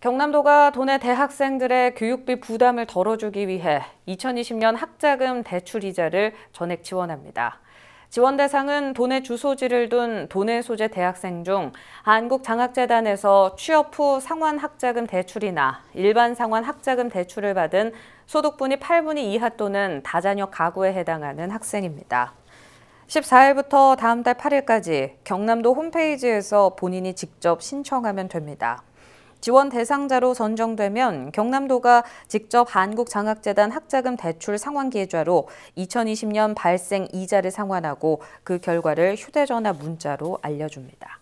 경남도가 도내 대학생들의 교육비 부담을 덜어주기 위해 2020년 학자금 대출 이자를 전액 지원합니다. 지원 대상은 도내 주소지를 둔 도내 소재 대학생 중 한국장학재단에서 취업 후 상환학자금 대출이나 일반 상환학자금 대출을 받은 소득분이 8분위 이하 또는 다자녀 가구에 해당하는 학생입니다. 14일부터 다음 달 8일까지 경남도 홈페이지에서 본인이 직접 신청하면 됩니다. 지원 대상자로 선정되면 경남도가 직접 한국장학재단 학자금 대출 상환계좌로 2020년 발생 이자를 상환하고 그 결과를 휴대전화 문자로 알려줍니다.